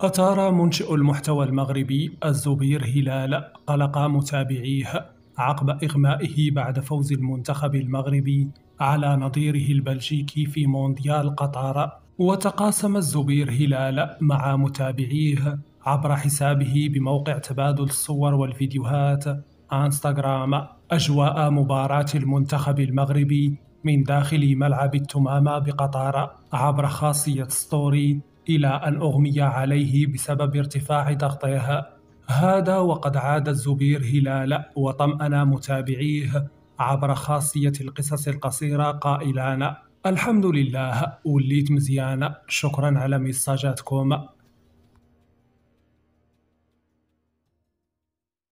أثار منشئ المحتوى المغربي الزبير هلال قلق متابعيه عقب إغمائه بعد فوز المنتخب المغربي على نظيره البلجيكي في مونديال قطر وتقاسم الزبير هلال مع متابعيه عبر حسابه بموقع تبادل الصور والفيديوهات انستغرام أجواء مباراة المنتخب المغربي من داخل ملعب التمامة بقطر عبر خاصية ستوري إلى أن أغمي عليه بسبب ارتفاع ضغطها هذا وقد عاد الزبير هلال وطمأن متابعيه عبر خاصية القصص القصيرة قائلان الحمد لله وليت مزيان شكرا على ميساجاتكم